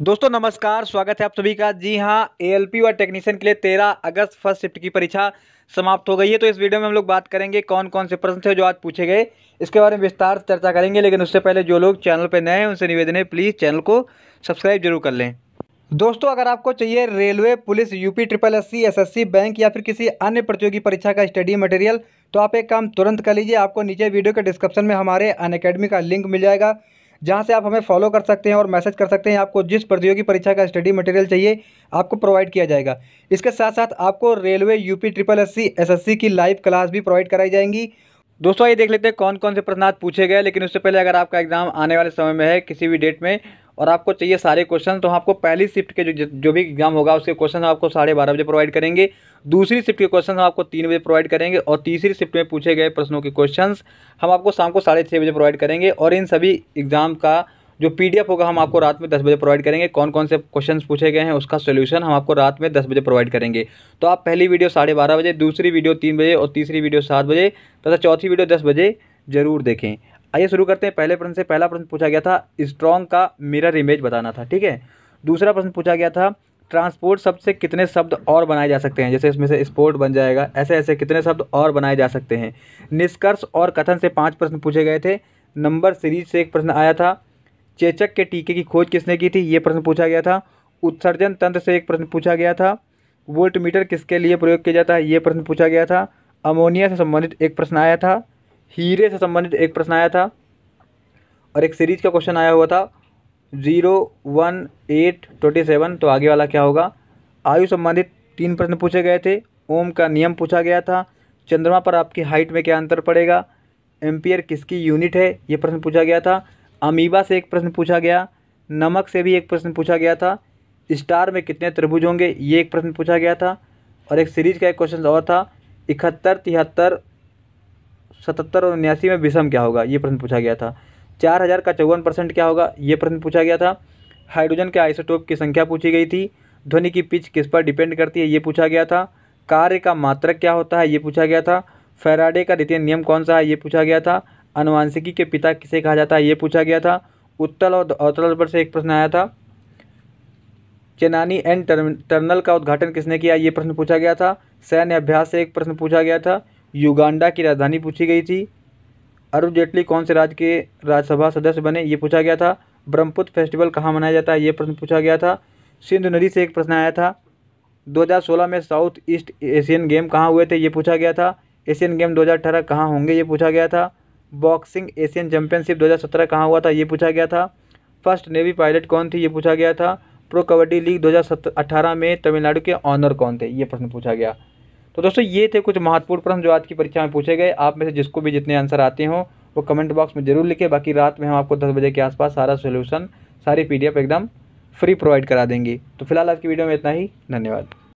दोस्तों नमस्कार स्वागत है आप सभी का जी हाँ ए एल पी और टेक्नीशियन के लिए तेरह अगस्त फर्स्ट शिफ्ट की परीक्षा समाप्त हो गई है तो इस वीडियो में हम लोग बात करेंगे कौन कौन से प्रश्न थे जो आज पूछे गए इसके बारे में विस्तार से चर्चा करेंगे लेकिन उससे पहले जो लोग चैनल पर नए हैं उनसे निवेदन है प्लीज़ चैनल को सब्सक्राइब जरूर कर लें दोस्तों अगर आपको चाहिए railway police UP triple S C bank या फिर किसी अन्य प्रतियोगी परीक्षा का स्टडी मटेरियल तो आप एक काम तुरंत कर लीजिए आपको नीचे वीडियो के डिस्क्रिप्शन में हमारे अन का लिंक मिल जाएगा जहाँ से आप हमें फॉलो कर सकते हैं और मैसेज कर सकते हैं आपको जिस प्रतियोगी परीक्षा का स्टडी मटेरियल चाहिए आपको प्रोवाइड किया जाएगा इसके साथ साथ आपको railway UP triple S C की लाइव क्लास भी प्रोवाइड कराई जाएंगी दोस्तों ये देख लेते हैं कौन कौन से प्रश्न आज पूछे गए लेकिन उससे पहले अगर आपका एग्ज़ाम आने वाले समय में है किसी भी डेट में और आपको चाहिए सारे क्वेश्चन तो हम आपको पहली शिफ्ट के जो जो भी एग्जाम होगा उसके क्वेश्चन आपको साढ़े बारह बजे प्रोवाइड करेंगे दूसरी शिफ्ट के क्वेश्चन हम आपको तीन बजे प्रोवाइड करेंगे और तीसरी शिफ्ट में पूछे गए प्रश्नों के क्वेश्चन हम आपको शाम को साढ़े छः बजे प्रोवाइड करेंगे और इन सभी एग्जाम का जो पी होगा हम आपको रात में दस बजे प्रोवाइड करेंगे कौन कौन से क्वेश्चन पूछे गए हैं उसका सोल्यूशन हम आपको रात में दस बजे प्रोवाइड करेंगे तो आप पहली वीडियो साढ़े बारह बजे दूसरी वीडियो तीन बजे और तीसरी वीडियो सात बजे तथा चौथी वीडियो दस बजे ज़रूर देखें आइए शुरू करते हैं पहले प्रश्न से पहला प्रश्न पूछा गया था स्ट्रॉन्ग का मिरर इमेज बताना था ठीक है दूसरा प्रश्न पूछा गया था ट्रांसपोर्ट शब्द से कितने शब्द और बनाए जा सकते हैं जैसे इसमें से स्पोर्ट बन जाएगा ऐसे ऐसे कितने शब्द और बनाए जा सकते हैं निष्कर्ष और कथन से पाँच प्रश्न पूछे गए थे नंबर सीरीज से एक प्रश्न आया था चेचक के टीके की खोज किसने की थी ये प्रश्न पूछा गया था उत्सर्जन तंत्र से एक प्रश्न पूछा गया था वोल्ट मीटर किसके लिए प्रयोग किया जाता है ये प्रश्न पूछा गया था अमोनिया से संबंधित एक प्रश्न आया था हीरे से संबंधित एक प्रश्न आया था और एक सीरीज का क्वेश्चन आया हुआ था zero one eight twenty seven तो आगे वाला क्या होगा आयु संबंधित तीन प्रश्न पूछे गए थे ओम का नियम पूछा गया था चंद्रमा पर आपकी हाइट में क्या अंतर पड़ेगा एम्पियर किसकी यूनिट है ये प्रश्न पूछा गया था अमीबा से एक प्रश्न पूछा गया नमक से भी एक प्रश्न पूछा गया था स्टार में कितने त्रिभुज होंगे ये एक प्रश्न पूछा गया था और एक सीरीज का एक क्वेश्चन और था इकहत्तर तिहत्तर सतहत्तर और उन्यासी में विषम क्या होगा ये प्रश्न पूछा गया था चार हज़ार का चौवन परसेंट क्या होगा ये प्रश्न पूछा गया था हाइड्रोजन के आइसोटोप की संख्या पूछी गई थी ध्वनि की पिच किस पर डिपेंड करती है ये पूछा गया था कार्य का मात्रक क्या होता है ये पूछा गया था फेराडे का द्वितीय नियम कौन सा है ये पूछा गया था अनुवांशिकी के पिता किसे कहा जाता है ये पूछा गया था उत्तल और अवतल पर से एक प्रश्न आया था चेनानी एंड टर्नल का उद्घाटन किसने किया ये प्रश्न पूछा गया था सैन्य अभ्यास से एक प्रश्न पूछा गया था युगांडा की राजधानी पूछी गई थी अरुण जेटली कौन से राज्य के राज्यसभा सदस्य बने ये पूछा गया था ब्रह्मपुत्र फेस्टिवल कहाँ मनाया जाता है ये प्रश्न पूछा गया था सिंधु नदी से एक प्रश्न आया था 2016 में साउथ ईस्ट एशियन गेम कहाँ हुए थे ये पूछा गया था एशियन गेम 2018 कहाँ होंगे ये पूछा गया था बॉक्सिंग एशियन चैंपियनशिप 2017 कहाँ हुआ था ये पूछा गया था फर्स्ट नेवी पायलट कौन थी ये पूछा गया था प्रो कबड्डी लीग 2018 में तमिलनाडु के ऑनर कौन थे ये प्रश्न पूछा गया तो दोस्तों ये थे कुछ महत्वपूर्ण प्रश्न जो आज की परीक्षा में पूछे गए आप में से जिसको भी जितने आंसर आते हों वो कमेंट बॉक्स में जरूर लिखे बाकी रात में हम आपको दस बजे के आसपास सारा सोल्यूशन सारी पी एकदम फ्री प्रोवाइड करा देंगे तो फिलहाल आज की वीडियो में इतना ही धन्यवाद